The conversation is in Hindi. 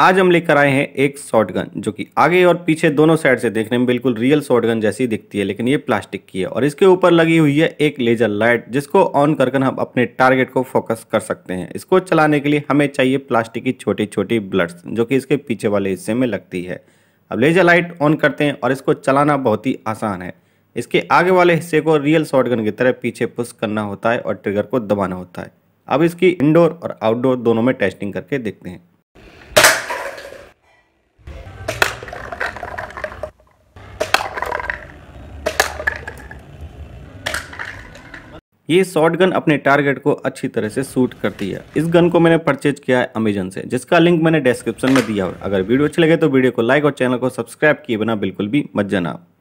आज हम लेकर आए हैं एक गन जो कि आगे और पीछे दोनों साइड से देखने में बिल्कुल रियल गन जैसी दिखती है लेकिन ये प्लास्टिक की है और इसके ऊपर लगी हुई है एक लेजर लाइट जिसको ऑन कर हम अपने टारगेट को फोकस कर सकते हैं इसको चलाने के लिए हमें चाहिए प्लास्टिक की छोटी छोटी ब्लड्स जो कि इसके पीछे वाले हिस्से में लगती है अब लेजर लाइट ऑन करते हैं और इसको चलाना बहुत ही आसान है इसके आगे वाले हिस्से को रियल शॉर्ट की तरह पीछे पुश करना होता है और ट्रिगर को दबाना होता है अब इसकी इनडोर और आउटडोर दोनों में टेस्टिंग करके देखते हैं ये शॉर्ट गन अपने टारगेट को अच्छी तरह से शूट करती है इस गन को मैंने परचेज किया है अमेजन से जिसका लिंक मैंने डिस्क्रिप्शन में दिया है अगर वीडियो अच्छी लगे तो वीडियो को लाइक और चैनल को सब्सक्राइब किए बिना बिल्कुल भी मत जाना